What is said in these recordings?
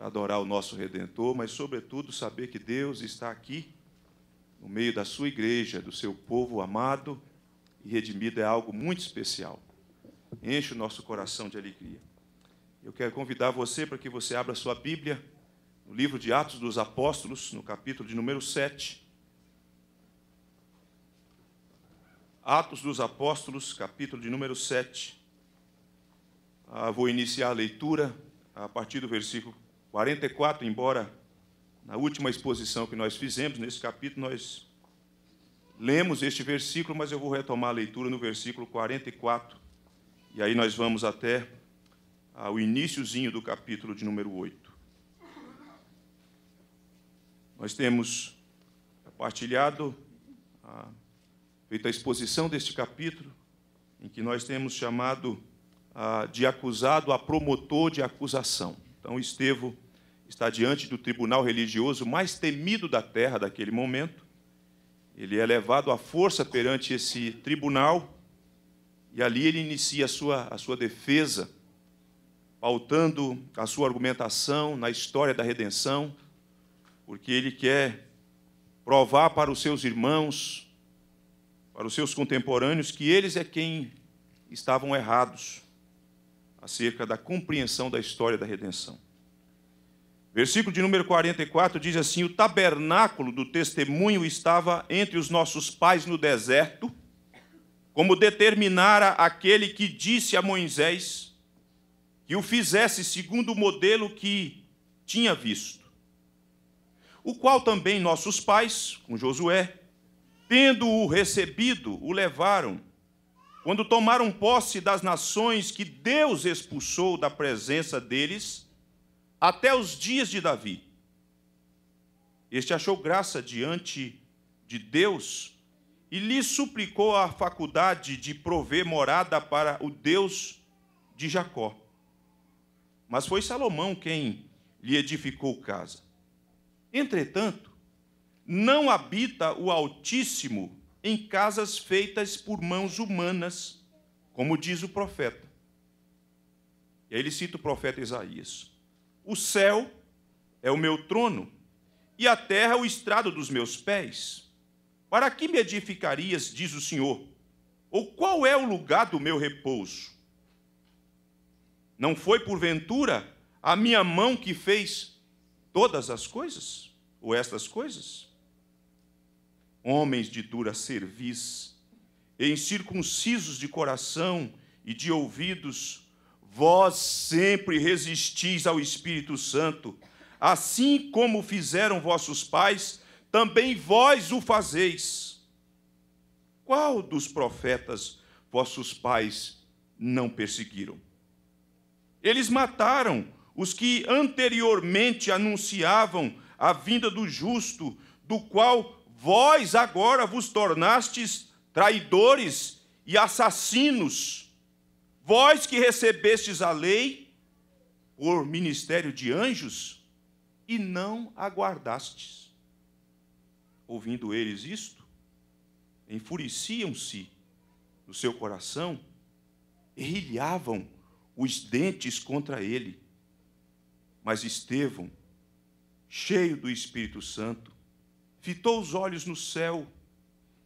adorar o nosso Redentor, mas, sobretudo, saber que Deus está aqui no meio da sua igreja, do seu povo amado e redimido, é algo muito especial. Enche o nosso coração de alegria. Eu quero convidar você para que você abra sua Bíblia no livro de Atos dos Apóstolos, no capítulo de número 7. Atos dos Apóstolos, capítulo de número 7. Ah, vou iniciar a leitura a partir do versículo 44, embora na última exposição que nós fizemos, nesse capítulo, nós lemos este versículo, mas eu vou retomar a leitura no versículo 44. E aí nós vamos até ao iníciozinho do capítulo de número 8. Nós temos compartilhado, ah, feito a exposição deste capítulo, em que nós temos chamado ah, de acusado a promotor de acusação. Então, Estevão está diante do tribunal religioso mais temido da terra daquele momento. Ele é levado à força perante esse tribunal e ali ele inicia a sua, a sua defesa, pautando a sua argumentação na história da redenção, porque ele quer provar para os seus irmãos, para os seus contemporâneos, que eles é quem estavam errados acerca da compreensão da história da redenção. Versículo de número 44 diz assim: O tabernáculo do testemunho estava entre os nossos pais no deserto, como determinara aquele que disse a Moisés que o fizesse segundo o modelo que tinha visto, o qual também nossos pais, com Josué, tendo-o recebido, o levaram quando tomaram posse das nações que Deus expulsou da presença deles, até os dias de Davi. Este achou graça diante de Deus e lhe suplicou a faculdade de prover morada para o Deus de Jacó. Mas foi Salomão quem lhe edificou casa. Entretanto, não habita o Altíssimo em casas feitas por mãos humanas, como diz o profeta. E aí ele cita o profeta Isaías: O céu é o meu trono e a terra é o estrado dos meus pés. Para que me edificarias, diz o Senhor? Ou qual é o lugar do meu repouso? Não foi porventura a minha mão que fez todas as coisas? Ou estas coisas? homens de dura cerviz, e incircuncisos de coração e de ouvidos, vós sempre resistis ao Espírito Santo, assim como fizeram vossos pais, também vós o fazeis. Qual dos profetas vossos pais não perseguiram? Eles mataram os que anteriormente anunciavam a vinda do justo, do qual Vós agora vos tornastes traidores e assassinos. Vós que recebestes a lei por ministério de anjos e não aguardastes. Ouvindo eles isto, enfureciam-se no seu coração errilhavam os dentes contra ele. Mas Estevão, cheio do Espírito Santo, fitou os olhos no céu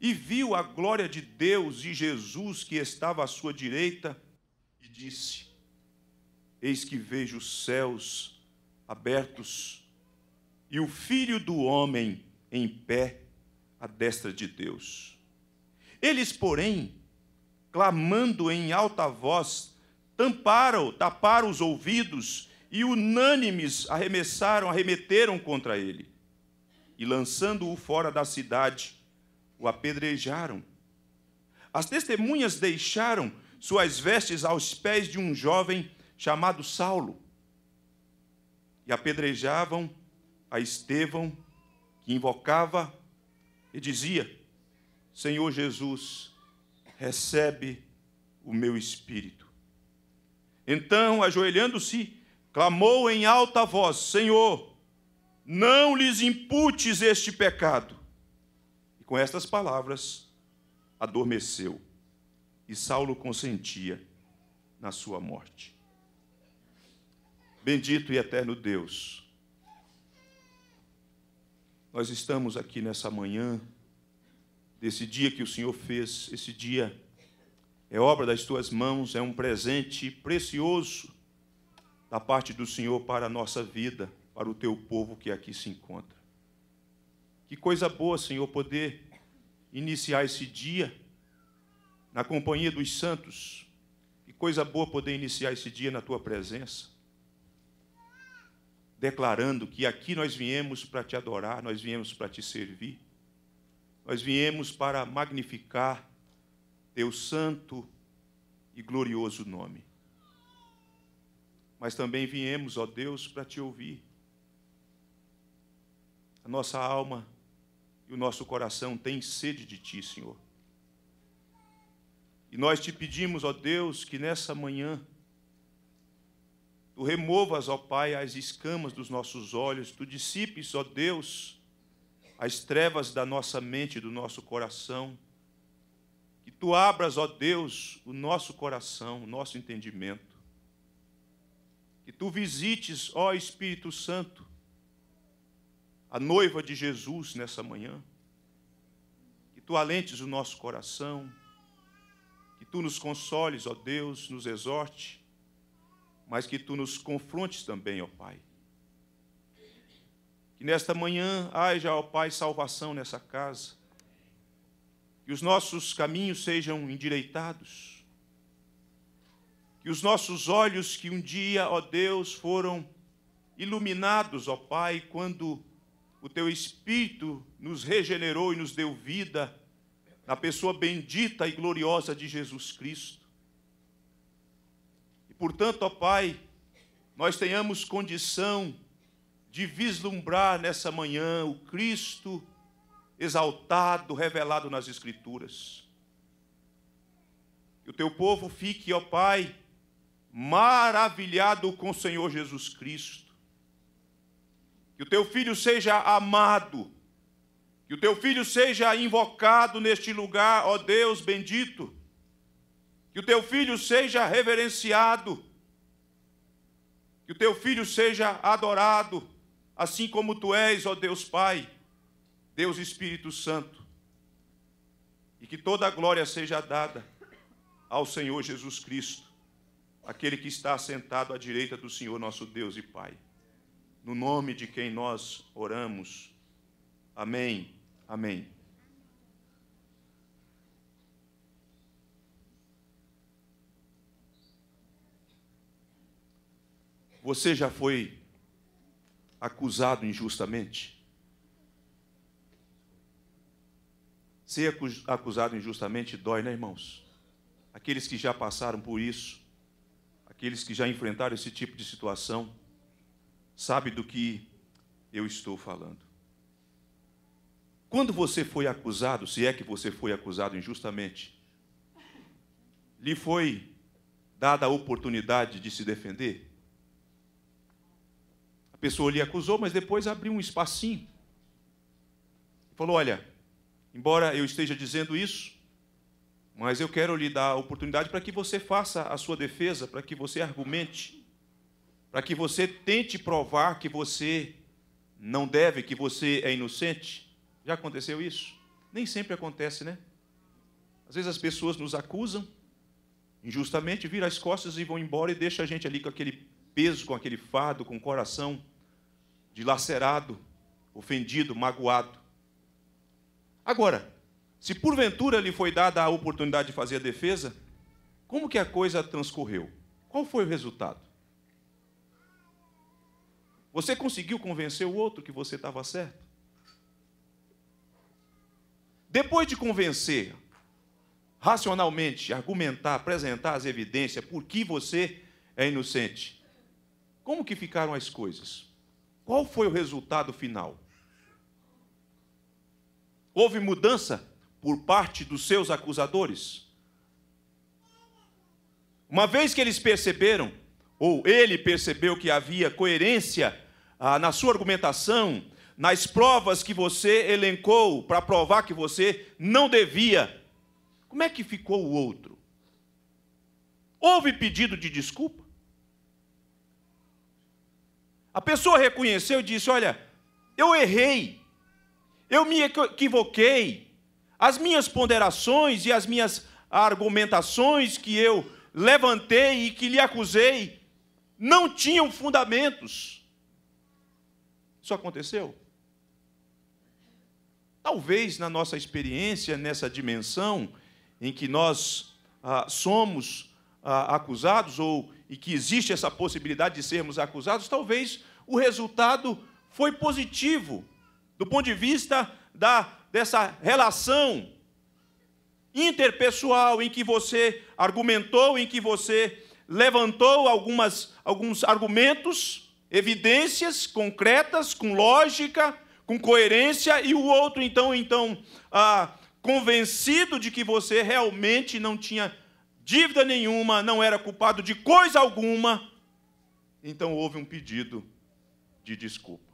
e viu a glória de Deus e Jesus que estava à sua direita e disse: Eis que vejo os céus abertos e o filho do homem em pé à destra de Deus. Eles, porém, clamando em alta voz, tamparam, taparam os ouvidos e unânimes arremessaram, arremeteram contra ele e, lançando-o fora da cidade, o apedrejaram. As testemunhas deixaram suas vestes aos pés de um jovem chamado Saulo e apedrejavam a Estevão, que invocava e dizia: Senhor Jesus, recebe o meu espírito. Então, ajoelhando-se, clamou em alta voz: Senhor, não lhes imputes este pecado. E com estas palavras adormeceu, e Saulo consentia na sua morte. Bendito e eterno Deus, nós estamos aqui nessa manhã, desse dia que o Senhor fez, esse dia é obra das tuas mãos, é um presente precioso da parte do Senhor para a nossa vida para o teu povo que aqui se encontra. Que coisa boa, Senhor, poder iniciar esse dia na companhia dos santos. Que coisa boa poder iniciar esse dia na tua presença. Declarando que aqui nós viemos para te adorar, nós viemos para te servir, nós viemos para magnificar teu santo e glorioso nome. Mas também viemos, ó Deus, para te ouvir, a nossa alma e o nosso coração têm sede de Ti, Senhor. E nós te pedimos, ó Deus, que nessa manhã tu removas, ó Pai, as escamas dos nossos olhos, tu dissipes, ó Deus, as trevas da nossa mente e do nosso coração. Que tu abras, ó Deus, o nosso coração, o nosso entendimento. Que tu visites, ó Espírito Santo, a noiva de Jesus nessa manhã. Que tu alentes o nosso coração, que tu nos consoles, ó Deus, nos exorte, mas que tu nos confrontes também, ó Pai. Que nesta manhã haja, ó Pai, salvação nessa casa. Que os nossos caminhos sejam endireitados. Que os nossos olhos, que um dia, ó Deus, foram iluminados, ó Pai, quando o teu espírito nos regenerou e nos deu vida na pessoa bendita e gloriosa de Jesus Cristo. E portanto, ó Pai, nós tenhamos condição de vislumbrar nessa manhã o Cristo exaltado, revelado nas Escrituras. Que o teu povo fique, ó Pai, maravilhado com o Senhor Jesus Cristo que o teu filho seja amado, que o teu filho seja invocado neste lugar, ó Deus bendito, que o teu filho seja reverenciado, que o teu filho seja adorado, assim como tu és, ó Deus Pai, Deus Espírito Santo, e que toda a glória seja dada ao Senhor Jesus Cristo, aquele que está sentado à direita do Senhor nosso Deus e Pai no nome de quem nós oramos. Amém. Amém. Você já foi acusado injustamente? Ser acusado injustamente dói, né, irmãos? Aqueles que já passaram por isso, aqueles que já enfrentaram esse tipo de situação, sabe do que eu estou falando. Quando você foi acusado, se é que você foi acusado injustamente, lhe foi dada a oportunidade de se defender? A pessoa lhe acusou, mas depois abriu um espacinho. E falou: Olha, embora eu esteja dizendo isso, mas eu quero lhe dar a oportunidade para que você faça a sua defesa, para que você argumente para que você tente provar que você não deve, que você é inocente? Já aconteceu isso? Nem sempre acontece, né? Às vezes as pessoas nos acusam injustamente, viram as costas e vão embora e deixa a gente ali com aquele peso, com aquele fardo, com o coração dilacerado, ofendido, magoado. Agora, se porventura lhe foi dada a oportunidade de fazer a defesa, como que a coisa transcorreu? Qual foi o resultado? Você conseguiu convencer o outro que você estava certo? Depois de convencer, racionalmente, argumentar, apresentar as evidências por que você é inocente, como que ficaram as coisas? Qual foi o resultado final? Houve mudança por parte dos seus acusadores? Uma vez que eles perceberam, ou ele percebeu que havia coerência ah, na sua argumentação, nas provas que você elencou para provar que você não devia, como é que ficou o outro? Houve pedido de desculpa? A pessoa reconheceu e disse: Olha, eu errei, eu me equivoquei, as minhas ponderações e as minhas argumentações que eu levantei e que lhe acusei não tinham fundamentos. Isso aconteceu? Talvez na nossa experiência, nessa dimensão em que nós ah, somos ah, acusados, ou e que existe essa possibilidade de sermos acusados, talvez o resultado foi positivo, do ponto de vista da, dessa relação interpessoal em que você argumentou, em que você levantou algumas, alguns argumentos evidências concretas, com lógica, com coerência, e o outro, então, então ah, convencido de que você realmente não tinha dívida nenhuma, não era culpado de coisa alguma, então houve um pedido de desculpa.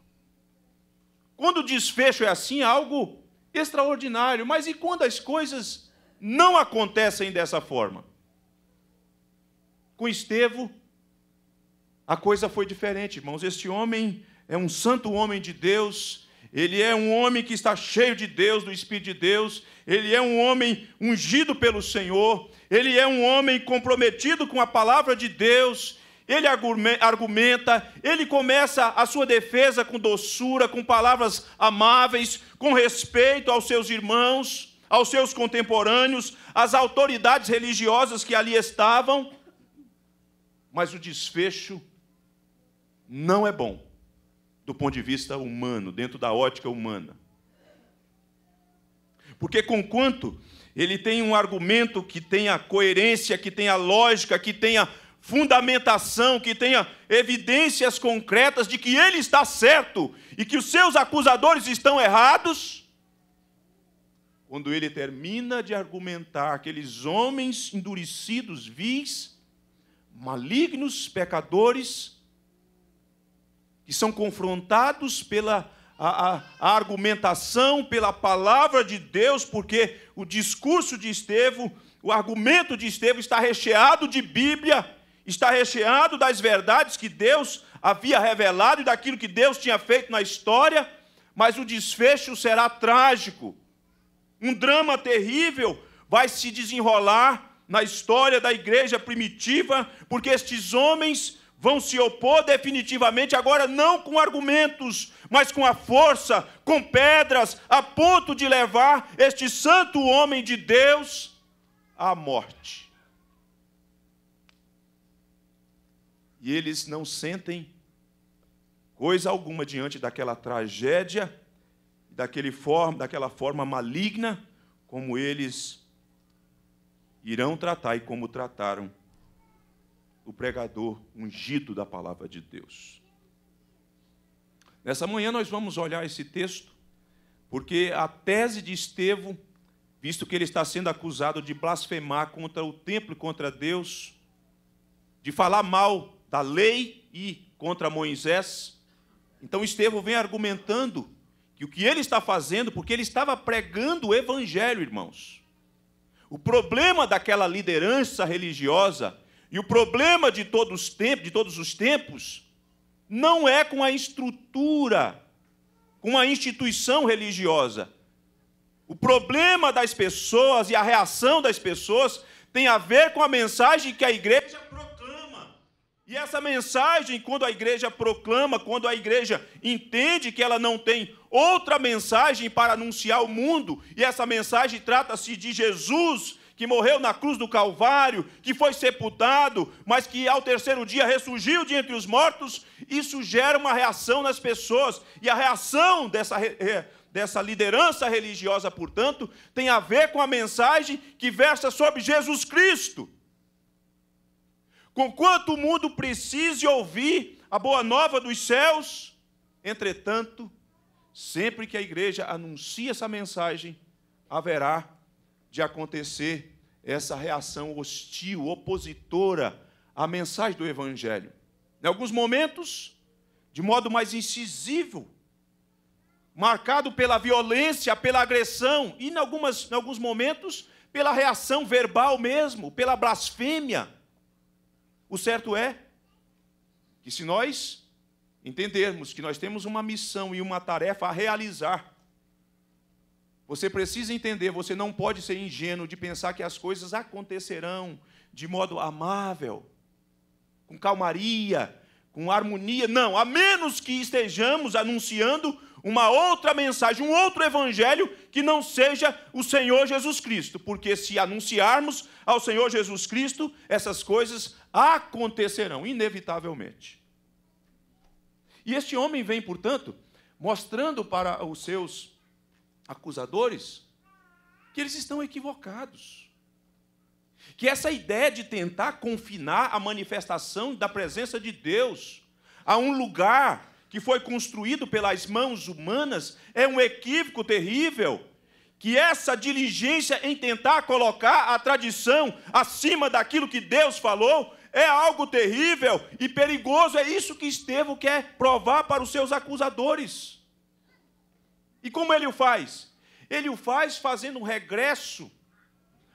Quando o desfecho é assim, é algo extraordinário, mas e quando as coisas não acontecem dessa forma? Com Estevão, a coisa foi diferente, irmãos. Este homem é um santo homem de Deus, ele é um homem que está cheio de Deus, do Espírito de Deus, ele é um homem ungido pelo Senhor, ele é um homem comprometido com a palavra de Deus, ele argumenta, ele começa a sua defesa com doçura, com palavras amáveis, com respeito aos seus irmãos, aos seus contemporâneos, às autoridades religiosas que ali estavam. Mas o desfecho não é bom, do ponto de vista humano, dentro da ótica humana. Porque, conquanto ele tem um argumento que tenha coerência, que tenha lógica, que tenha fundamentação, que tenha evidências concretas de que ele está certo e que os seus acusadores estão errados. Quando ele termina de argumentar, aqueles homens endurecidos, vis, malignos, pecadores, que são confrontados pela a, a, a argumentação, pela palavra de Deus, porque o discurso de Estevão, o argumento de Estevão está recheado de Bíblia, está recheado das verdades que Deus havia revelado e daquilo que Deus tinha feito na história, mas o desfecho será trágico. Um drama terrível vai se desenrolar na história da igreja primitiva, porque estes homens vão se opor definitivamente, agora não com argumentos, mas com a força, com pedras, a ponto de levar este santo homem de Deus à morte. E eles não sentem coisa alguma diante daquela tragédia, daquele forma, daquela forma maligna, como eles irão tratar e como trataram o pregador ungido da palavra de Deus. Nessa manhã nós vamos olhar esse texto, porque a tese de Estevão, visto que ele está sendo acusado de blasfemar contra o templo e contra Deus, de falar mal da lei e contra Moisés, então Estevão vem argumentando que o que ele está fazendo, porque ele estava pregando o evangelho, irmãos. O problema daquela liderança religiosa e o problema de todos os tempos, de todos os tempos, não é com a estrutura, com a instituição religiosa. O problema das pessoas e a reação das pessoas tem a ver com a mensagem que a igreja proclama. E essa mensagem, quando a igreja proclama, quando a igreja entende que ela não tem outra mensagem para anunciar ao mundo, e essa mensagem trata-se de Jesus, que morreu na cruz do Calvário, que foi sepultado, mas que ao terceiro dia ressurgiu de entre os mortos, isso gera uma reação nas pessoas. E a reação dessa, dessa liderança religiosa, portanto, tem a ver com a mensagem que versa sobre Jesus Cristo. Conquanto o mundo precise ouvir a boa nova dos céus, entretanto, sempre que a igreja anuncia essa mensagem, haverá de acontecer essa reação hostil, opositora à mensagem do Evangelho. Em alguns momentos, de modo mais incisivo, marcado pela violência, pela agressão, e em, algumas, em alguns momentos, pela reação verbal mesmo, pela blasfêmia. O certo é que se nós entendermos que nós temos uma missão e uma tarefa a realizar, você precisa entender, você não pode ser ingênuo de pensar que as coisas acontecerão de modo amável, com calmaria, com harmonia. Não, a menos que estejamos anunciando uma outra mensagem, um outro evangelho que não seja o Senhor Jesus Cristo, porque se anunciarmos ao Senhor Jesus Cristo, essas coisas acontecerão inevitavelmente. E este homem vem, portanto, mostrando para os seus acusadores que eles estão equivocados. Que essa ideia de tentar confinar a manifestação da presença de Deus a um lugar que foi construído pelas mãos humanas é um equívoco terrível. Que essa diligência em tentar colocar a tradição acima daquilo que Deus falou é algo terrível e perigoso. É isso que Estevão quer provar para os seus acusadores. E como ele o faz? Ele o faz fazendo um regresso,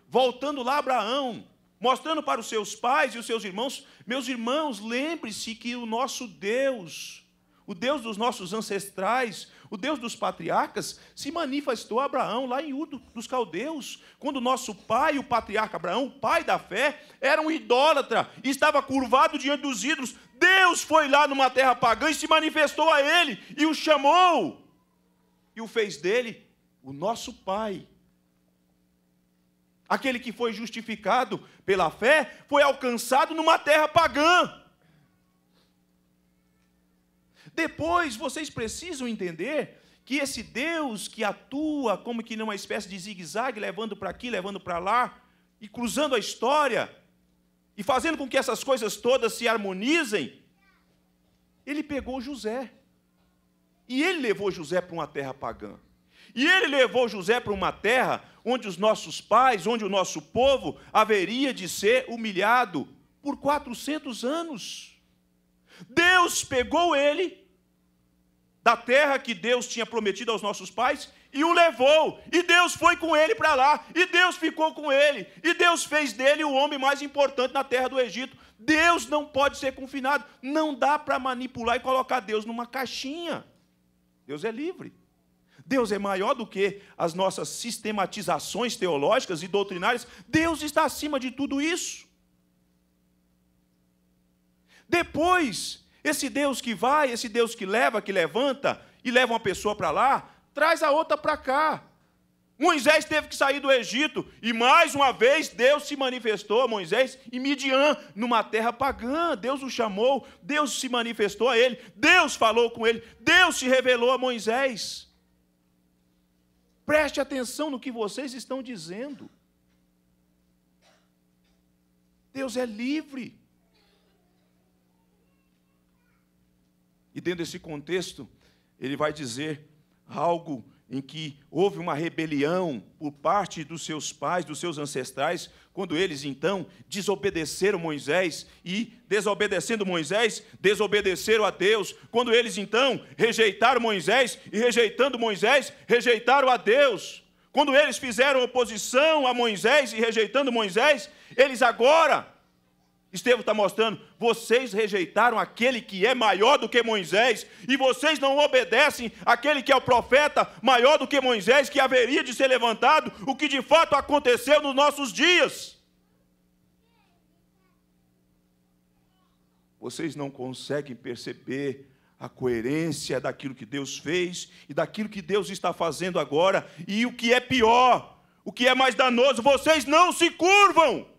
voltando lá a Abraão, mostrando para os seus pais e os seus irmãos: meus irmãos, lembre-se que o nosso Deus, o Deus dos nossos ancestrais, o Deus dos patriarcas, se manifestou a Abraão lá em Udo, dos Caldeus, quando nosso pai, o patriarca Abraão, o pai da fé, era um idólatra e estava curvado diante dos ídolos. Deus foi lá numa terra pagã e se manifestou a ele e o chamou e o fez dele o nosso Pai. Aquele que foi justificado pela fé foi alcançado numa terra pagã. Depois vocês precisam entender que esse Deus que atua como que numa espécie de zigue-zague, levando para aqui, levando para lá, e cruzando a história, e fazendo com que essas coisas todas se harmonizem, ele pegou José. E ele levou José para uma terra pagã. E ele levou José para uma terra onde os nossos pais, onde o nosso povo haveria de ser humilhado por 400 anos. Deus pegou ele da terra que Deus tinha prometido aos nossos pais e o levou. E Deus foi com ele para lá, e Deus ficou com ele, e Deus fez dele o homem mais importante na terra do Egito. Deus não pode ser confinado, não dá para manipular e colocar Deus numa caixinha. Deus é livre. Deus é maior do que as nossas sistematizações teológicas e doutrinárias. Deus está acima de tudo isso. Depois, esse Deus que vai, esse Deus que leva, que levanta e leva uma pessoa para lá, traz a outra para cá. Moisés teve que sair do Egito e mais uma vez Deus se manifestou a Moisés e Midian, numa terra pagã. Deus o chamou, Deus se manifestou a ele, Deus falou com ele, Deus se revelou a Moisés. Preste atenção no que vocês estão dizendo. Deus é livre. E dentro desse contexto, ele vai dizer algo em que houve uma rebelião por parte dos seus pais, dos seus ancestrais, quando eles então desobedeceram Moisés e, desobedecendo Moisés, desobedeceram a Deus, quando eles então rejeitaram Moisés e, rejeitando Moisés, rejeitaram a Deus. Quando eles fizeram oposição a Moisés e rejeitando Moisés, eles agora Estevão está mostrando, vocês rejeitaram aquele que é maior do que Moisés, e vocês não obedecem aquele que é o profeta maior do que Moisés, que haveria de ser levantado, o que de fato aconteceu nos nossos dias. Vocês não conseguem perceber a coerência daquilo que Deus fez e daquilo que Deus está fazendo agora, e o que é pior, o que é mais danoso, vocês não se curvam.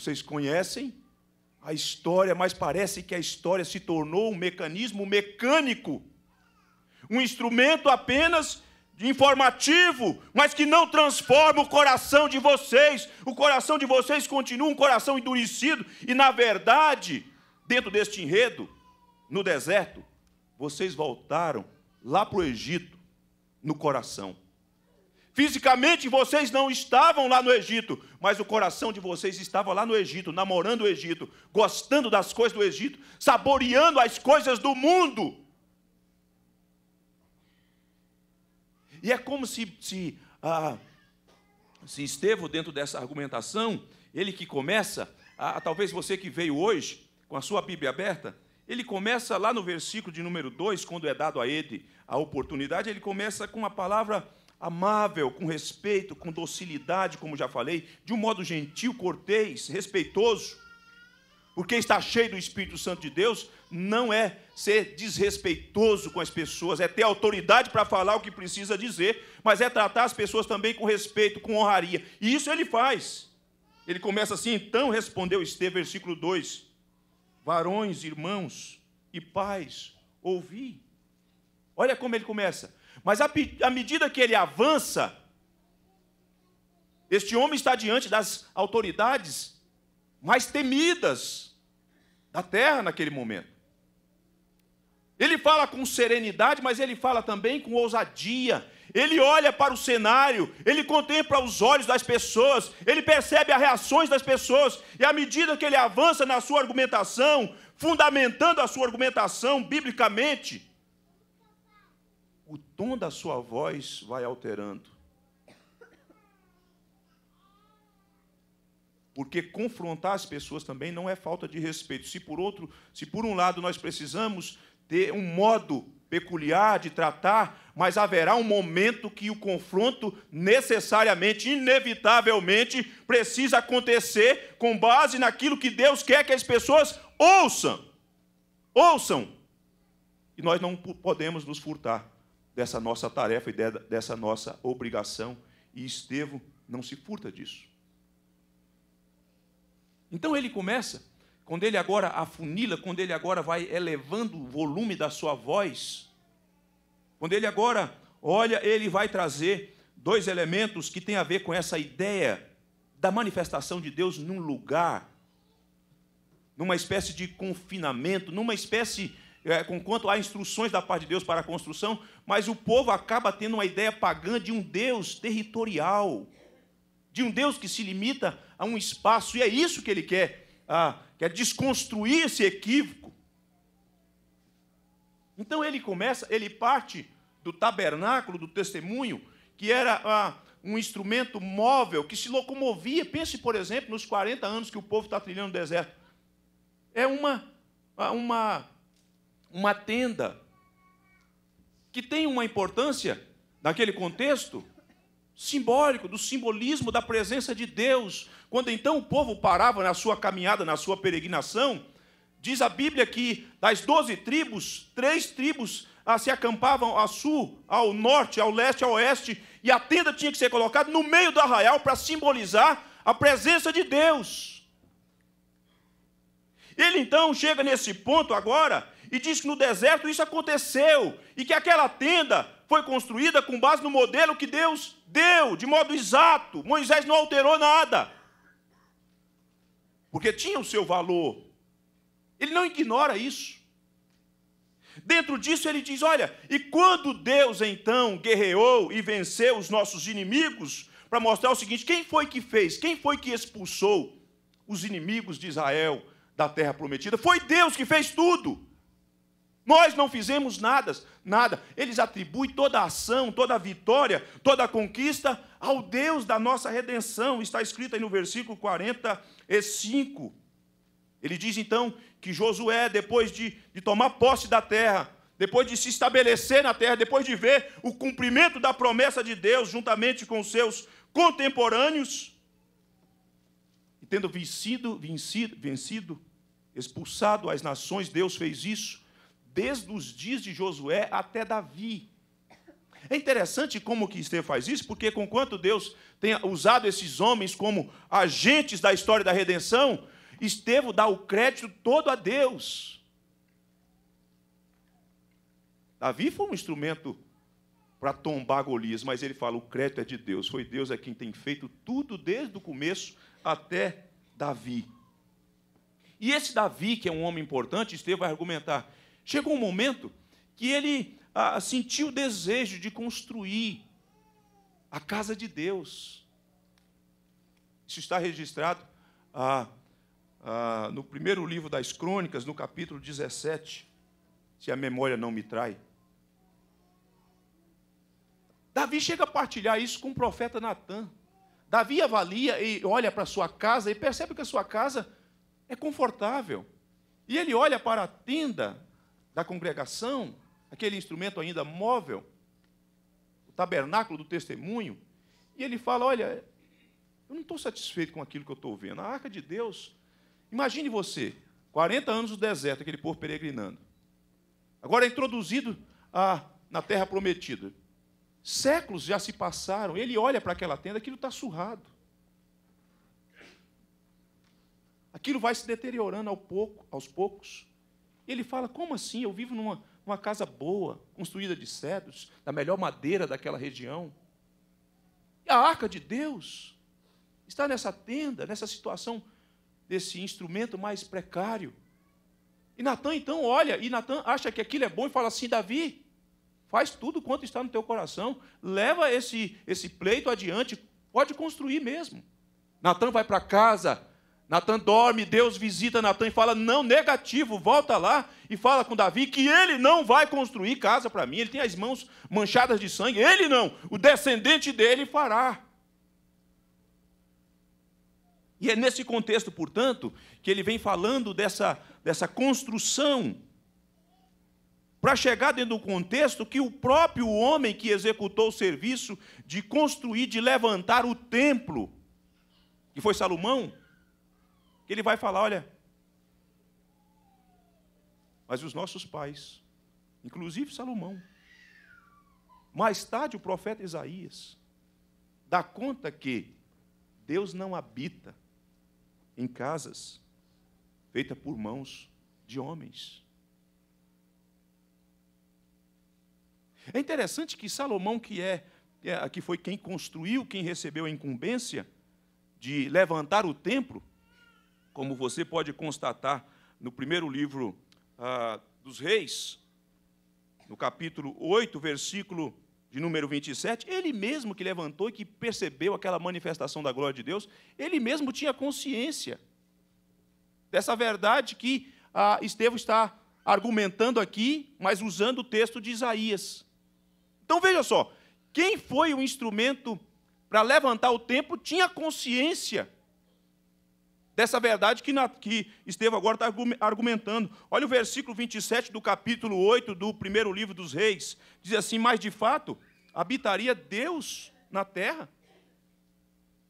Vocês conhecem a história, mas parece que a história se tornou um mecanismo mecânico, um instrumento apenas informativo, mas que não transforma o coração de vocês. O coração de vocês continua um coração endurecido, e na verdade, dentro deste enredo, no deserto, vocês voltaram lá para o Egito no coração. Fisicamente vocês não estavam lá no Egito, mas o coração de vocês estava lá no Egito, namorando o Egito, gostando das coisas do Egito, saboreando as coisas do mundo. E é como se, se, ah, se Estevão, dentro dessa argumentação, ele que começa, ah, talvez você que veio hoje com a sua Bíblia aberta, ele começa lá no versículo de número 2, quando é dado a ele a oportunidade, ele começa com a palavra amável, com respeito, com docilidade, como já falei, de um modo gentil, cortês, respeitoso, porque está cheio do Espírito Santo de Deus, não é ser desrespeitoso com as pessoas, é ter autoridade para falar o que precisa dizer, mas é tratar as pessoas também com respeito, com honraria. E isso ele faz. Ele começa assim: então respondeu Estevão, versículo 2: Varões, irmãos e pais, ouvi. Olha como ele começa mas à medida que ele avança, este homem está diante das autoridades mais temidas da terra naquele momento. Ele fala com serenidade, mas ele fala também com ousadia. Ele olha para o cenário, ele contempla os olhos das pessoas, ele percebe as reações das pessoas, e à medida que ele avança na sua argumentação, fundamentando a sua argumentação biblicamente, tom da sua voz vai alterando. Porque confrontar as pessoas também não é falta de respeito. Se por outro, se por um lado nós precisamos ter um modo peculiar de tratar, mas haverá um momento que o confronto necessariamente, inevitavelmente, precisa acontecer com base naquilo que Deus quer que as pessoas ouçam. Ouçam. E nós não podemos nos furtar dessa nossa tarefa e dessa nossa obrigação, e Estevão não se furta disso. Então ele começa, quando ele agora afunila, quando ele agora vai elevando o volume da sua voz, quando ele agora olha, ele vai trazer dois elementos que têm a ver com essa ideia da manifestação de Deus num lugar, numa espécie de confinamento, numa espécie é, conquanto há instruções da parte de Deus para a construção, mas o povo acaba tendo uma ideia pagã de um Deus territorial, de um Deus que se limita a um espaço, e é isso que ele quer, ah, quer desconstruir esse equívoco. Então ele começa, ele parte do tabernáculo, do testemunho, que era ah, um instrumento móvel que se locomovia. Pense, por exemplo, nos 40 anos que o povo está trilhando o deserto. É uma, uma uma tenda, que tem uma importância, naquele contexto, simbólico, do simbolismo da presença de Deus. Quando então o povo parava na sua caminhada, na sua peregrinação, diz a Bíblia que das doze tribos, três tribos ah, se acampavam a sul, ao norte, ao leste, ao oeste, e a tenda tinha que ser colocada no meio do arraial para simbolizar a presença de Deus. Ele então chega nesse ponto agora e diz que no deserto isso aconteceu e que aquela tenda foi construída com base no modelo que Deus deu, de modo exato. Moisés não alterou nada, porque tinha o seu valor. Ele não ignora isso. Dentro disso ele diz: olha, e quando Deus então guerreou e venceu os nossos inimigos, para mostrar o seguinte: quem foi que fez? Quem foi que expulsou os inimigos de Israel da terra prometida? Foi Deus que fez tudo. Nós não fizemos nada, nada. Eles atribuem toda a ação, toda a vitória, toda a conquista ao Deus da nossa redenção. Está escrito aí no versículo 45. Ele diz então que Josué, depois de, de tomar posse da terra, depois de se estabelecer na terra, depois de ver o cumprimento da promessa de Deus juntamente com seus contemporâneos, e tendo vencido, vencido, vencido, expulsado as nações, Deus fez isso desde os dias de Josué até Davi. É interessante como que Estevão faz isso, porque conquanto Deus tenha usado esses homens como agentes da história da redenção, Estevão dá o crédito todo a Deus. Davi foi um instrumento para tombar Golias, mas ele fala: o crédito é de Deus. Foi Deus é quem tem feito tudo desde o começo até Davi. E esse Davi, que é um homem importante, Estevão vai argumentar Chegou um momento que ele ah, sentiu o desejo de construir a casa de Deus. Isso está registrado ah, ah, no primeiro livro das Crônicas, no capítulo 17, se a memória não me trai. Davi chega a partilhar isso com o profeta Natan. Davi avalia e olha para sua casa e percebe que a sua casa é confortável. E ele olha para a tenda da congregação, aquele instrumento ainda móvel, o tabernáculo do testemunho, e ele fala: Olha, eu não estou satisfeito com aquilo que eu estou vendo. A arca de Deus, imagine você, 40 anos no deserto, aquele povo peregrinando. Agora é introduzido a, ah, na terra prometida. Séculos já se passaram, ele olha para aquela tenda, aquilo está surrado. Aquilo vai se deteriorando ao pouco, aos poucos. Ele fala: Como assim? Eu vivo numa uma casa boa, construída de cedros, da melhor madeira daquela região. E a arca de Deus está nessa tenda, nessa situação desse instrumento mais precário. E Natan então olha, e Natan acha que aquilo é bom e fala assim: Davi, faz tudo quanto está no teu coração, leva esse, esse pleito adiante, pode construir mesmo. Natan vai para casa, Natan dorme, Deus visita Natan e fala: Não, negativo, volta lá e fala com Davi que ele não vai construir casa para mim, ele tem as mãos manchadas de sangue, ele não, o descendente dele fará. E é nesse contexto, portanto, que ele vem falando dessa, dessa construção, para chegar dentro do contexto que o próprio homem que executou o serviço de construir, de levantar o templo, que foi Salomão, que ele vai falar: olha. Mas os nossos pais, inclusive Salomão, mais tarde o profeta Isaías, dá conta que Deus não habita em casas feitas por mãos de homens. É interessante que Salomão, que é, é que foi quem construiu, quem recebeu a incumbência de levantar o templo, como você pode constatar no primeiro livro ah, dos Reis, no capítulo 8, versículo de número 27, ele mesmo que levantou e que percebeu aquela manifestação da glória de Deus, ele mesmo tinha consciência dessa verdade que ah, Estevão está argumentando aqui, mas usando o texto de Isaías. Então veja só, quem foi o instrumento para levantar o templo tinha consciência dessa verdade que, na, que Estevão agora está argumentando. Olha o versículo 27 do capítulo 8 do primeiro livro dos reis. Diz assim: Mas de fato, habitaria Deus na terra?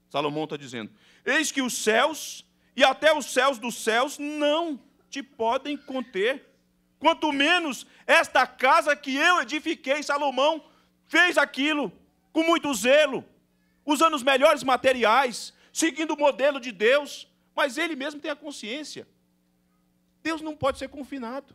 Salomão está dizendo: Eis que os céus e até os céus dos céus não te podem conter, quanto menos esta casa que eu edifiquei. Salomão fez aquilo com muito zelo, usando os melhores materiais, seguindo o modelo de Deus, mas ele mesmo tem a consciência. Deus não pode ser confinado.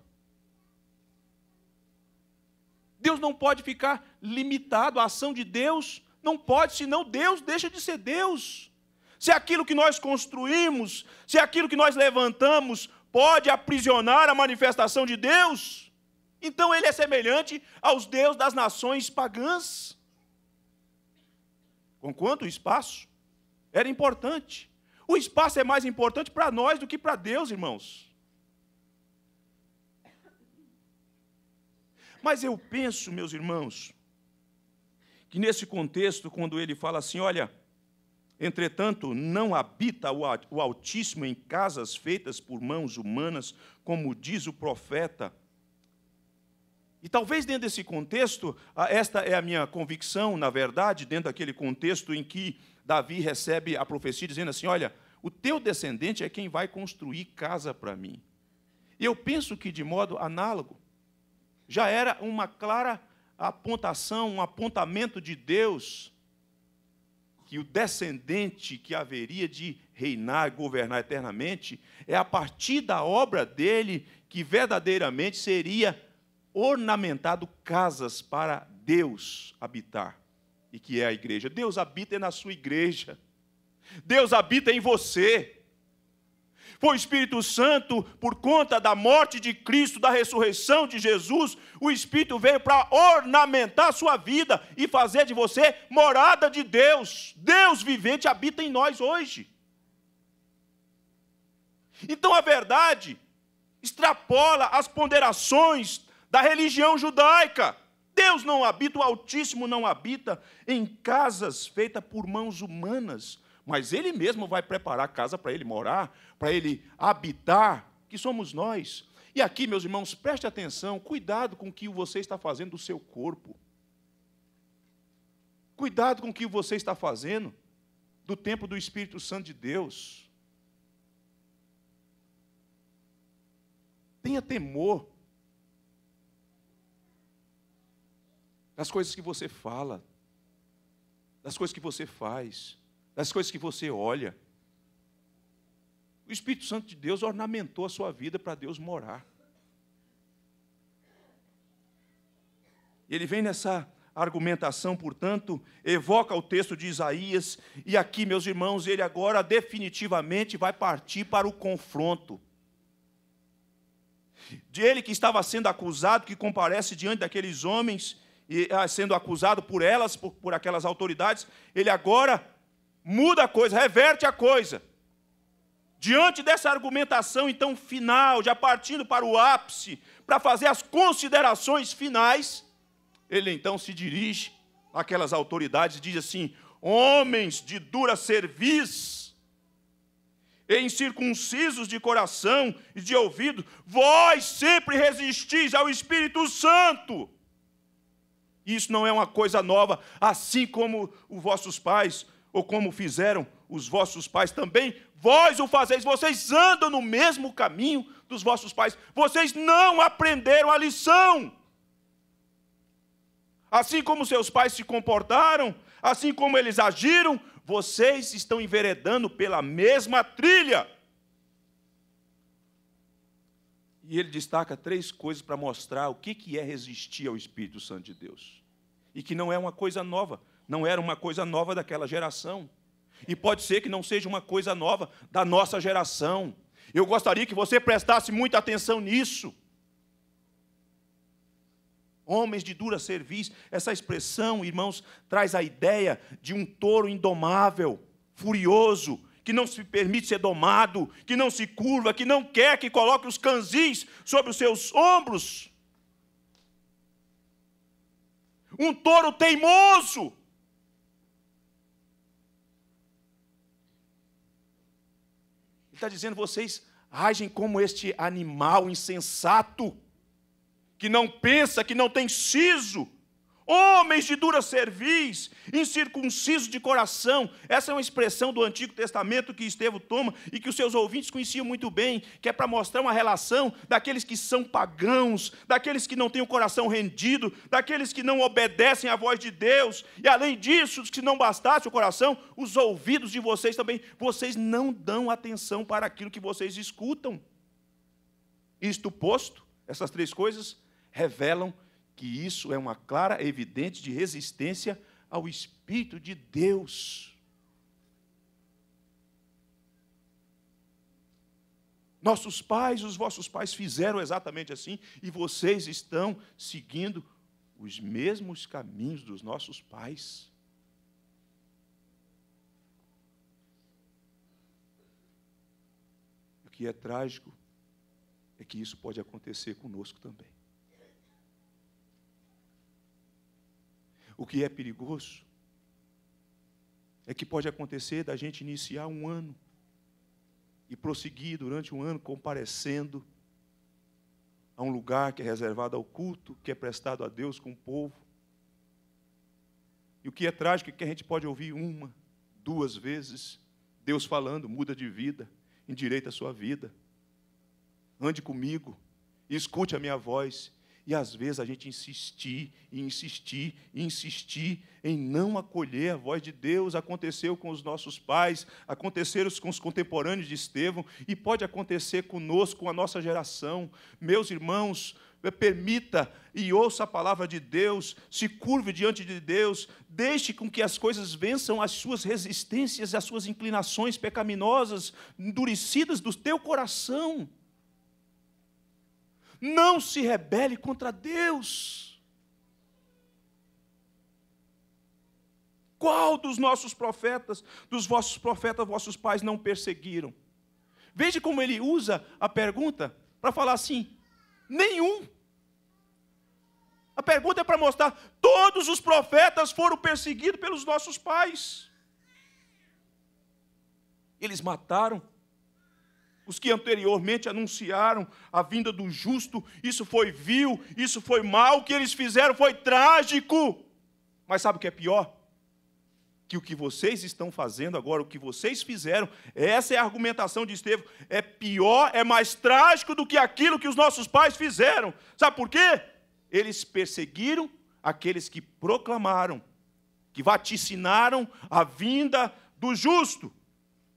Deus não pode ficar limitado, a ação de Deus não pode, senão Deus deixa de ser Deus. Se é aquilo que nós construímos, se é aquilo que nós levantamos pode aprisionar a manifestação de Deus, então ele é semelhante aos deuses das nações pagãs. Conquanto o espaço era importante. O espaço é mais importante para nós do que para Deus, irmãos. Mas eu penso, meus irmãos, que nesse contexto, quando ele fala assim, olha, entretanto, não habita o Altíssimo em casas feitas por mãos humanas, como diz o profeta. E talvez dentro desse contexto, esta é a minha convicção, na verdade, dentro daquele contexto em que Davi recebe a profecia dizendo assim: Olha, o teu descendente é quem vai construir casa para mim. Eu penso que de modo análogo, já era uma clara apontação, um apontamento de Deus, que o descendente que haveria de reinar e governar eternamente, é a partir da obra dele que verdadeiramente seria ornamentado casas para Deus habitar e que é a igreja. Deus habita na sua igreja. Deus habita em você. Foi o Espírito Santo, por conta da morte de Cristo, da ressurreição de Jesus, o Espírito veio para ornamentar a sua vida e fazer de você morada de Deus. Deus vivente habita em nós hoje. Então a verdade extrapola as ponderações da religião judaica. Deus não habita, o Altíssimo não habita em casas feitas por mãos humanas, mas Ele mesmo vai preparar a casa para Ele morar, para Ele habitar, que somos nós. E aqui, meus irmãos, preste atenção, cuidado com o que você está fazendo do seu corpo. Cuidado com o que você está fazendo do tempo do Espírito Santo de Deus. Tenha temor das coisas que você fala, das coisas que você faz, das coisas que você olha. O Espírito Santo de Deus ornamentou a sua vida para Deus morar. Ele vem nessa argumentação, portanto, evoca o texto de Isaías, e aqui, meus irmãos, ele agora definitivamente vai partir para o confronto. De ele que estava sendo acusado, que comparece diante daqueles homens, e ah, sendo acusado por elas, por, por aquelas autoridades, ele agora muda a coisa, reverte a coisa. Diante dessa argumentação, então, final, já partindo para o ápice, para fazer as considerações finais, ele então se dirige àquelas autoridades e diz assim: Homens de dura cerviz, e incircuncisos de coração e de ouvido, vós sempre resistis ao Espírito Santo isso não é uma coisa nova, assim como os vossos pais, ou como fizeram os vossos pais também, vós o fazeis, vocês andam no mesmo caminho dos vossos pais, vocês não aprenderam a lição. Assim como seus pais se comportaram, assim como eles agiram, vocês estão enveredando pela mesma trilha. E ele destaca três coisas para mostrar o que, que é resistir ao Espírito Santo de Deus. E que não é uma coisa nova, não era uma coisa nova daquela geração. E pode ser que não seja uma coisa nova da nossa geração. Eu gostaria que você prestasse muita atenção nisso. Homens de dura cerviz, essa expressão, irmãos, traz a ideia de um touro indomável, furioso, que não se permite ser domado, que não se curva, que não quer que coloque os canzis sobre os seus ombros. Um touro teimoso. Ele está dizendo: vocês agem como este animal insensato, que não pensa, que não tem siso homens de dura cerviz, incircuncisos de coração. Essa é uma expressão do Antigo Testamento que Estevão toma e que os seus ouvintes conheciam muito bem, que é para mostrar uma relação daqueles que são pagãos, daqueles que não têm o coração rendido, daqueles que não obedecem à voz de Deus. E além disso, se não bastasse o coração, os ouvidos de vocês também, vocês não dão atenção para aquilo que vocês escutam. Isto posto, essas três coisas revelam que isso é uma clara evidente de resistência ao Espírito de Deus. Nossos pais, os vossos pais fizeram exatamente assim, e vocês estão seguindo os mesmos caminhos dos nossos pais. O que é trágico é que isso pode acontecer conosco também. O que é perigoso é que pode acontecer da gente iniciar um ano e prosseguir durante um ano comparecendo a um lugar que é reservado ao culto, que é prestado a Deus com o povo. E o que é trágico é que a gente pode ouvir uma, duas vezes Deus falando, muda de vida, endireita a sua vida, ande comigo, escute a minha voz, e às vezes a gente insistir, insistir, insistir em não acolher a voz de Deus. Aconteceu com os nossos pais, aconteceu com os contemporâneos de Estevão, e pode acontecer conosco, com a nossa geração. Meus irmãos, permita e ouça a palavra de Deus, se curve diante de Deus, deixe com que as coisas vençam as suas resistências, as suas inclinações pecaminosas, endurecidas do teu coração. Não se rebele contra Deus. Qual dos nossos profetas, dos vossos profetas, vossos pais não perseguiram? Veja como ele usa a pergunta para falar assim: nenhum. A pergunta é para mostrar: todos os profetas foram perseguidos pelos nossos pais. Eles mataram, os que anteriormente anunciaram a vinda do justo, isso foi vil, isso foi mal, o que eles fizeram foi trágico. Mas sabe o que é pior? Que o que vocês estão fazendo agora, o que vocês fizeram, essa é a argumentação de Estevão, é pior, é mais trágico do que aquilo que os nossos pais fizeram. Sabe por quê? Eles perseguiram aqueles que proclamaram, que vaticinaram a vinda do justo.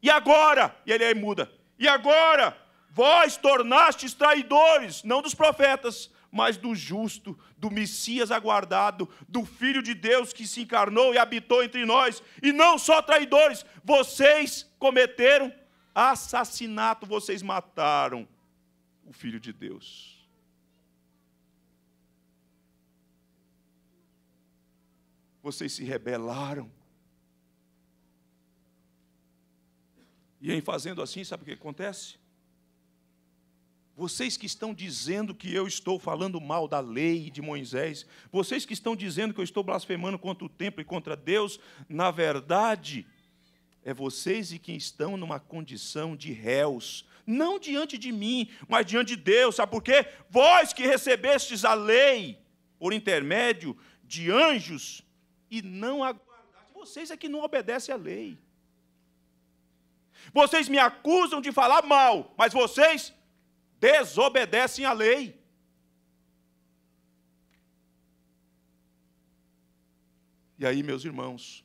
E agora? E ele aí muda e agora, vós tornastes traidores, não dos profetas, mas do justo, do Messias aguardado, do Filho de Deus que se encarnou e habitou entre nós. E não só traidores, vocês cometeram assassinato, vocês mataram o Filho de Deus. Vocês se rebelaram E em fazendo assim, sabe o que acontece? Vocês que estão dizendo que eu estou falando mal da lei de Moisés, vocês que estão dizendo que eu estou blasfemando contra o templo e contra Deus, na verdade, é vocês e quem estão numa condição de réus, não diante de mim, mas diante de Deus. Sabe por quê? Vós que recebestes a lei por intermédio de anjos e não aguardaste, vocês é que não obedecem à lei. Vocês me acusam de falar mal, mas vocês desobedecem à lei. E aí, meus irmãos,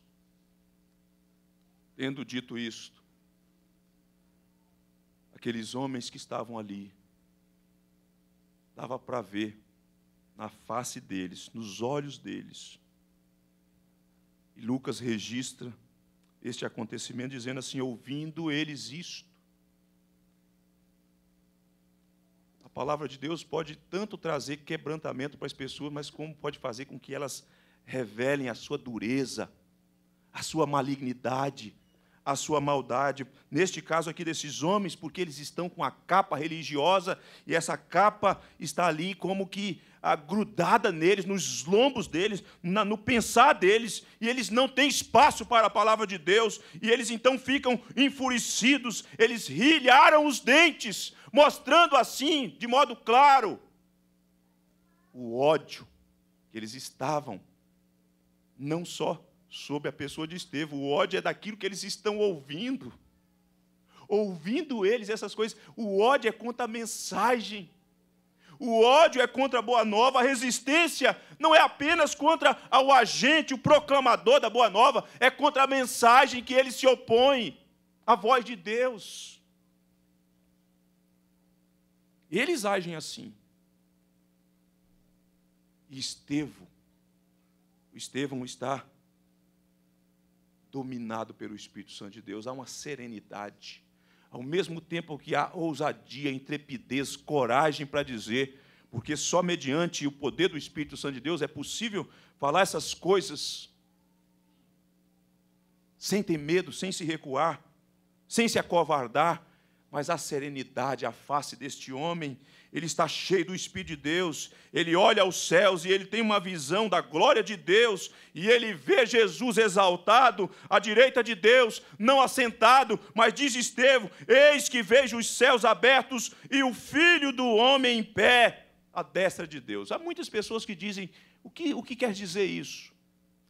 tendo dito isto, aqueles homens que estavam ali, dava para ver na face deles, nos olhos deles. E Lucas registra este acontecimento, dizendo assim: ouvindo eles isto. A palavra de Deus pode tanto trazer quebrantamento para as pessoas, mas como pode fazer com que elas revelem a sua dureza, a sua malignidade, a sua maldade. Neste caso aqui desses homens, porque eles estão com a capa religiosa e essa capa está ali como que ah, grudada neles, nos lombos deles, no pensar deles, e eles não têm espaço para a palavra de Deus, e eles então ficam enfurecidos, eles rilharam os dentes, mostrando assim, de modo claro, o ódio que eles estavam, não só sobre a pessoa de Estevão. O ódio é daquilo que eles estão ouvindo. Ouvindo eles essas coisas, o ódio é contra a mensagem. O ódio é contra a boa nova, a resistência não é apenas contra o agente, o proclamador da boa nova, é contra a mensagem que ele se opõe, à voz de Deus. Eles agem assim. E Estevão, Estevão está dominado pelo Espírito Santo de Deus. Há uma serenidade, ao mesmo tempo que há ousadia, intrepidez, coragem para dizer, porque só mediante o poder do Espírito Santo de Deus é possível falar essas coisas sem ter medo, sem se recuar, sem se acovardar, mas a serenidade, a face deste homem ele está cheio do Espírito de Deus, ele olha aos céus e ele tem uma visão da glória de Deus, e ele vê Jesus exaltado à direita de Deus, não assentado, mas diz Estevão: Eis que vejo os céus abertos e o filho do homem em pé à destra de Deus. Há muitas pessoas que dizem: O que, o que quer dizer isso?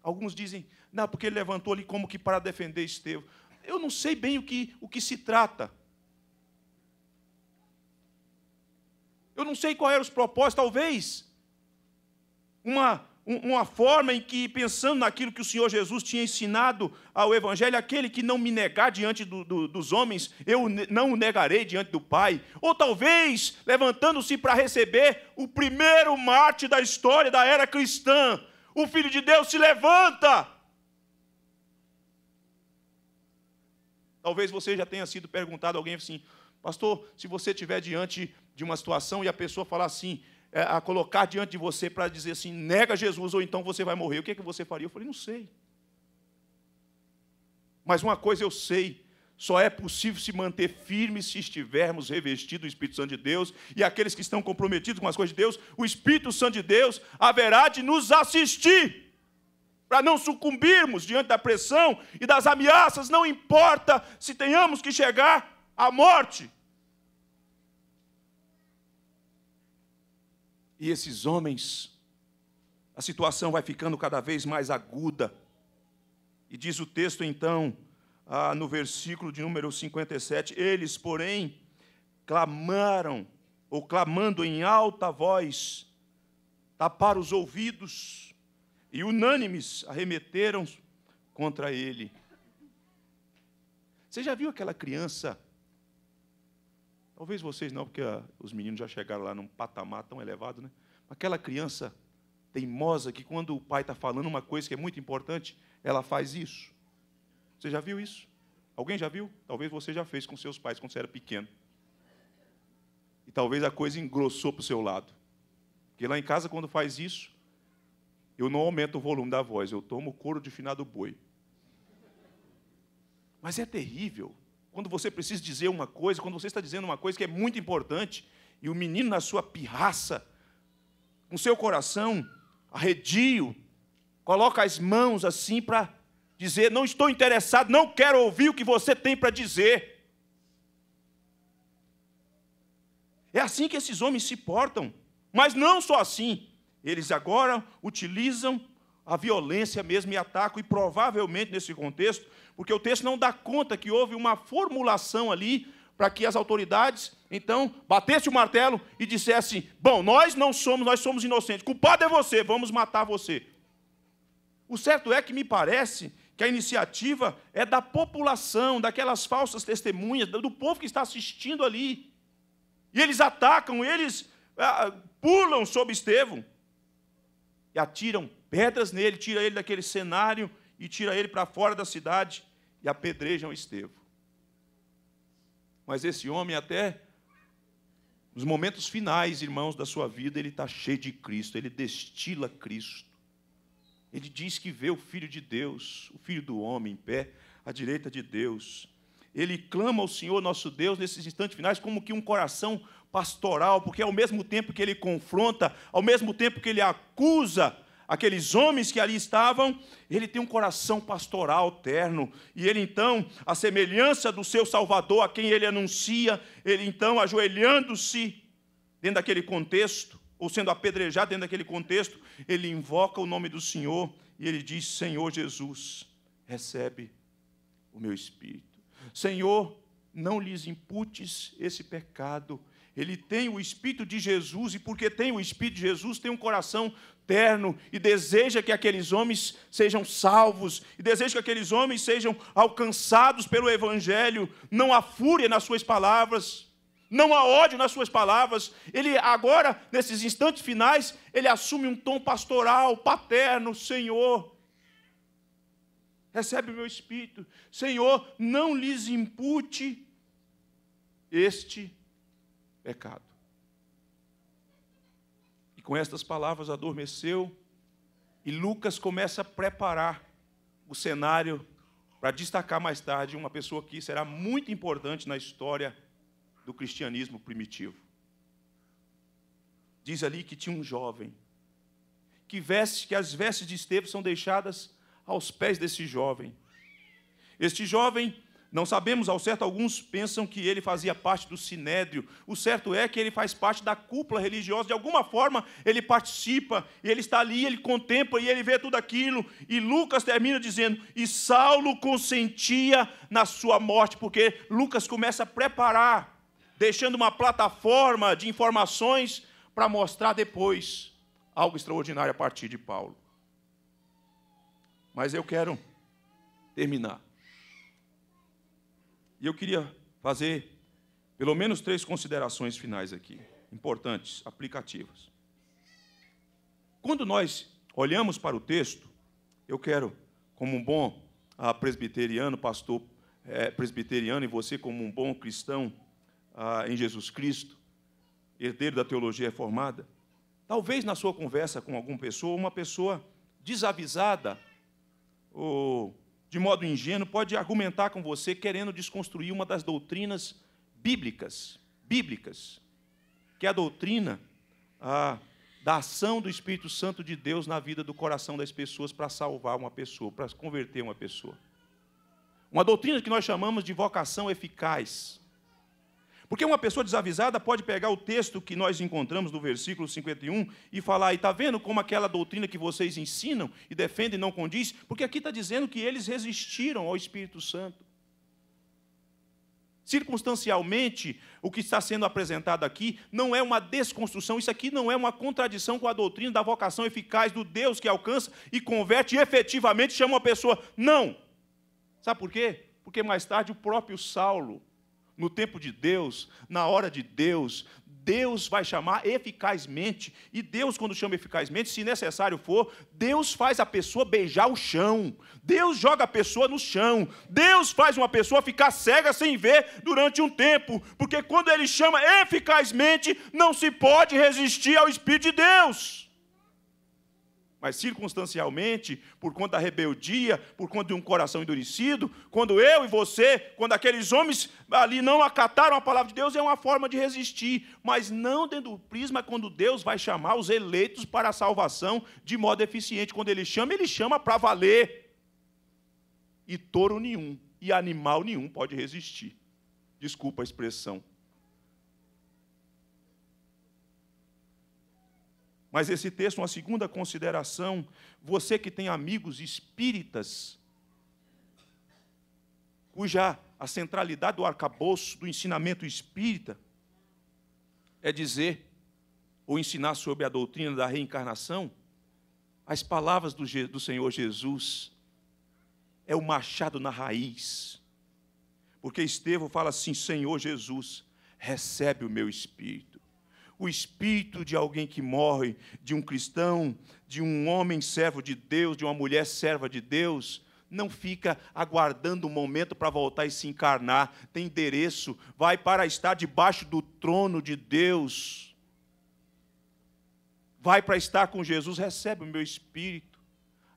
Alguns dizem: Não, porque ele levantou ali como que para defender Estevão. Eu não sei bem o que, o que se trata. Eu não sei qual era os propósitos, talvez uma, uma forma em que, pensando naquilo que o Senhor Jesus tinha ensinado ao Evangelho, aquele que não me negar diante do, do, dos homens, eu não o negarei diante do Pai. Ou talvez levantando-se para receber o primeiro mártir da história da era cristã. O Filho de Deus se levanta. Talvez você já tenha sido perguntado a alguém assim: Pastor, se você estiver diante de uma situação e a pessoa falar assim, é, a colocar diante de você para dizer assim, nega Jesus ou então você vai morrer, o que é que você faria? Eu falei, não sei. Mas uma coisa eu sei, só é possível se manter firme se estivermos revestidos do Espírito Santo de Deus, e aqueles que estão comprometidos com as coisas de Deus, o Espírito Santo de Deus haverá de nos assistir, para não sucumbirmos diante da pressão e das ameaças, não importa se tenhamos que chegar a morte. E esses homens, a situação vai ficando cada vez mais aguda. E diz o texto então, ah, no versículo de número 57, eles, porém, clamaram, ou clamando em alta voz, taparam os ouvidos e unânimes arremeteram contra ele. Você já viu aquela criança Talvez vocês não, porque ah, os meninos já chegaram lá num patamar tão elevado, né? Aquela criança teimosa que quando o pai está falando uma coisa que é muito importante, ela faz isso. Você já viu isso? Alguém já viu? Talvez você já fez com seus pais quando você era pequeno. E talvez a coisa engrossou para o seu lado. Porque lá em casa, quando faz isso, eu não aumento o volume da voz, eu tomo o couro de finado boi. Mas é terrível quando você precisa dizer uma coisa, quando você está dizendo uma coisa que é muito importante, e o menino, na sua pirraça, com seu coração arredio, coloca as mãos assim para dizer: Não estou interessado, não quero ouvir o que você tem para dizer. É assim que esses homens se portam, mas não só assim. Eles agora utilizam a violência mesmo e ataco, e provavelmente nesse contexto, porque o texto não dá conta que houve uma formulação ali para que as autoridades, então, batessem o martelo e dissessem: bom, nós não somos, nós somos inocentes, culpado é você, vamos matar você. O certo é que me parece que a iniciativa é da população, daquelas falsas testemunhas, do povo que está assistindo ali. E eles atacam, eles ah, pulam sobre Estevão e atiram pedras nele, tira ele daquele cenário e tira ele para fora da cidade e apedrejam Estevão. Mas esse homem, até nos momentos finais, irmãos, da sua vida, ele está cheio de Cristo, ele destila Cristo. Ele diz que vê o Filho de Deus, o Filho do homem em pé, à direita de Deus. Ele clama ao Senhor nosso Deus nesses instantes finais como que um coração pastoral, porque ao mesmo tempo que ele confronta, ao mesmo tempo que ele acusa, aqueles homens que ali estavam, ele tem um coração pastoral terno, e ele então, a semelhança do seu Salvador, a quem ele anuncia, ele então ajoelhando-se dentro daquele contexto, ou sendo apedrejado dentro daquele contexto, ele invoca o nome do Senhor e ele diz: Senhor Jesus, recebe o meu espírito. Senhor, não lhes imputes esse pecado ele tem o Espírito de Jesus, e porque tem o Espírito de Jesus, tem um coração terno e deseja que aqueles homens sejam salvos, e deseja que aqueles homens sejam alcançados pelo Evangelho. Não há fúria nas suas palavras, não há ódio nas suas palavras. Ele agora, nesses instantes finais, ele assume um tom pastoral, paterno, Senhor. Recebe o meu espírito, Senhor, não lhes impute este pecado. E com estas palavras adormeceu, e Lucas começa a preparar o cenário para destacar mais tarde uma pessoa que será muito importante na história do cristianismo primitivo. Diz ali que tinha um jovem que veste que as vestes de Estevão são deixadas aos pés desse jovem. Este jovem não sabemos ao certo, alguns pensam que ele fazia parte do sinédrio. O certo é que ele faz parte da cúpula religiosa, de alguma forma ele participa, ele está ali, ele contempla e ele vê tudo aquilo. E Lucas termina dizendo: "E Saulo consentia na sua morte", porque Lucas começa a preparar, deixando uma plataforma de informações para mostrar depois algo extraordinário a partir de Paulo. Mas eu quero terminar e eu queria fazer pelo menos três considerações finais aqui, importantes, aplicativas. Quando nós olhamos para o texto, eu quero, como um bom ah, presbiteriano, pastor é, presbiteriano, e você, como um bom cristão ah, em Jesus Cristo, herdeiro da teologia reformada, talvez na sua conversa com alguma pessoa, uma pessoa desavisada ou de modo ingênuo, pode argumentar com você querendo desconstruir uma das doutrinas bíblicas, bíblicas, que é a doutrina ah, da ação do Espírito Santo de Deus na vida do coração das pessoas para salvar uma pessoa, para converter uma pessoa. Uma doutrina que nós chamamos de vocação eficaz. Porque uma pessoa desavisada pode pegar o texto que nós encontramos no versículo 51 e falar, e está vendo como aquela doutrina que vocês ensinam e defendem não condiz? Porque aqui está dizendo que eles resistiram ao Espírito Santo. Circunstancialmente, o que está sendo apresentado aqui não é uma desconstrução, isso aqui não é uma contradição com a doutrina da vocação eficaz do Deus que alcança e converte e efetivamente chama uma pessoa. Não! Sabe por quê? Porque mais tarde o próprio Saulo no tempo de Deus, na hora de Deus, Deus vai chamar eficazmente. E Deus, quando chama eficazmente, se necessário for, Deus faz a pessoa beijar o chão. Deus joga a pessoa no chão. Deus faz uma pessoa ficar cega sem ver durante um tempo. Porque quando Ele chama eficazmente, não se pode resistir ao Espírito de Deus mas circunstancialmente, por conta da rebeldia, por conta de um coração endurecido, quando eu e você, quando aqueles homens ali não acataram a palavra de Deus, é uma forma de resistir, mas não dentro do prisma quando Deus vai chamar os eleitos para a salvação de modo eficiente. Quando Ele chama, Ele chama para valer. E touro nenhum, e animal nenhum pode resistir. Desculpa a expressão. Mas esse texto, uma segunda consideração, você que tem amigos espíritas, cuja a centralidade do arcabouço do ensinamento espírita é dizer ou ensinar sobre a doutrina da reencarnação, as palavras do, do Senhor Jesus é o machado na raiz. Porque Estevão fala assim: Senhor Jesus, recebe o meu espírito o espírito de alguém que morre, de um cristão, de um homem servo de Deus, de uma mulher serva de Deus, não fica aguardando o um momento para voltar e se encarnar, tem endereço, vai para estar debaixo do trono de Deus. Vai para estar com Jesus, recebe o meu espírito.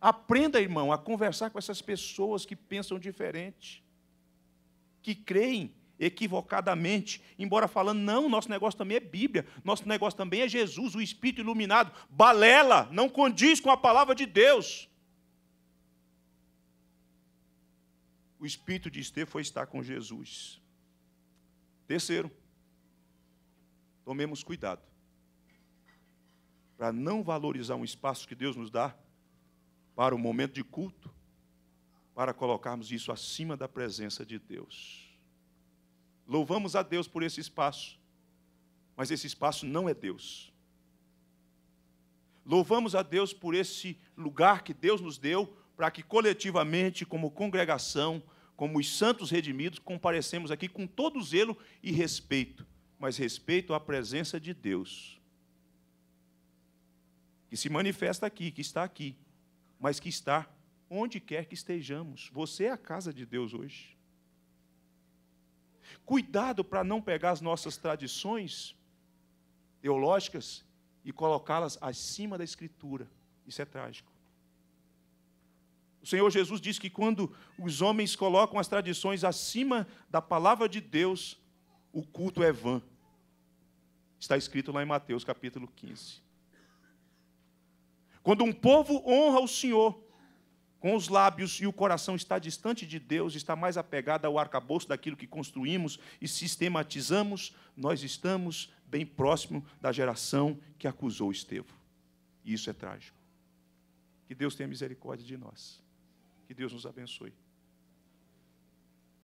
Aprenda, irmão, a conversar com essas pessoas que pensam diferente, que creem equivocadamente, embora falando, não, nosso negócio também é Bíblia, nosso negócio também é Jesus, o Espírito iluminado. Balela, não condiz com a palavra de Deus. O Espírito de Estevão foi estar com Jesus. Terceiro, tomemos cuidado para não valorizar um espaço que Deus nos dá para o momento de culto, para colocarmos isso acima da presença de Deus. Louvamos a Deus por esse espaço, mas esse espaço não é Deus. Louvamos a Deus por esse lugar que Deus nos deu para que coletivamente, como congregação, como os santos redimidos, comparecemos aqui com todo zelo e respeito, mas respeito à presença de Deus, que se manifesta aqui, que está aqui, mas que está onde quer que estejamos. Você é a casa de Deus hoje. Cuidado para não pegar as nossas tradições teológicas e colocá-las acima da Escritura. Isso é trágico. O Senhor Jesus diz que quando os homens colocam as tradições acima da palavra de Deus, o culto é vã. Está escrito lá em Mateus capítulo 15. Quando um povo honra o Senhor, com os lábios e o coração está distante de Deus, está mais apegado ao arcabouço daquilo que construímos e sistematizamos, nós estamos bem próximo da geração que acusou Estevão. E isso é trágico. Que Deus tenha misericórdia de nós. Que Deus nos abençoe.